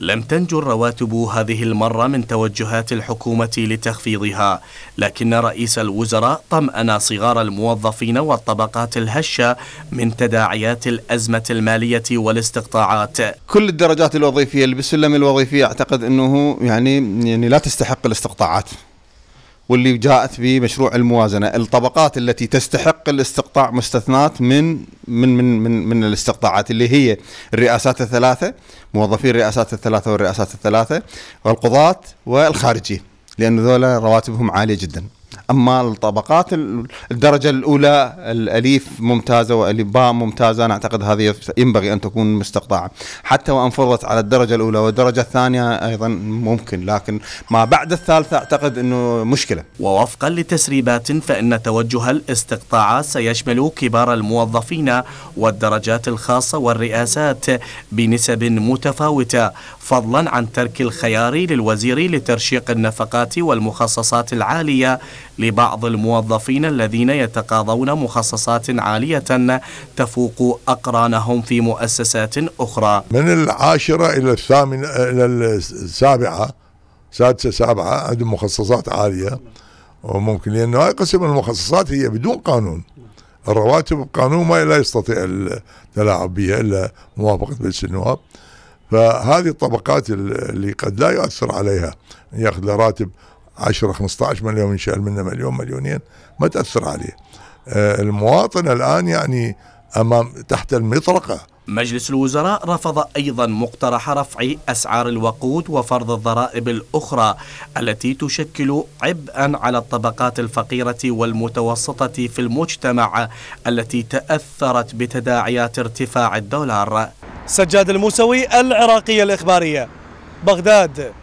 لم تنج الرواتب هذه المرة من توجهات الحكومة لتخفيضها، لكن رئيس الوزراء طمأن صغار الموظفين والطبقات الهشة من تداعيات الأزمة المالية والاستقطاعات. كل الدرجات الوظيفية اللي بالسلم الوظيفي أعتقد أنه يعني يعني لا تستحق الاستقطاعات. واللي جاءت بمشروع الموازنة الطبقات التي تستحق الاستقطاع مستثنات من من من من من الاستقطاعات اللي هي الرئاسات الثلاثه موظفي الرئاسات الثلاثه والرئاسات الثلاثه والقضاة والخارجي لأن ذولا رواتبهم عاليه جدا. اما الطبقات الدرجه الاولى الاليف ممتازه والباء ممتازه انا اعتقد هذه ينبغي ان تكون مستقطعه حتى وان فرضت على الدرجه الاولى والدرجه الثانيه ايضا ممكن لكن ما بعد الثالثه اعتقد انه مشكله ووفقا لتسريبات فان توجه الاستقطاع سيشمل كبار الموظفين والدرجات الخاصه والرئاسات بنسب متفاوته فضلا عن ترك الخيار للوزير لترشيق النفقات والمخصصات العاليه لبعض الموظفين الذين يتقاضون مخصصات عالية تفوق أقرانهم في مؤسسات أخرى من العاشرة إلى الثامنة إلى السابعة سادسة سابعة عندهم مخصصات عالية وممكن لأنه هاي قسم المخصصات هي بدون قانون الرواتب بقانون ما لا يستطيع التلاعب بها إلا موافقة مجلس النواب فهذه الطبقات اللي قد لا يؤثر عليها ياخذ له راتب 10 15 مليون انشال منه مليون مليونين ما تاثر عليه آه، المواطن الان يعني امام تحت المطرقه مجلس الوزراء رفض ايضا مقترح رفع اسعار الوقود وفرض الضرائب الاخرى التي تشكل عبئا على الطبقات الفقيره والمتوسطه في المجتمع التي تاثرت بتداعيات ارتفاع الدولار. سجاد الموسوي العراقيه الاخباريه بغداد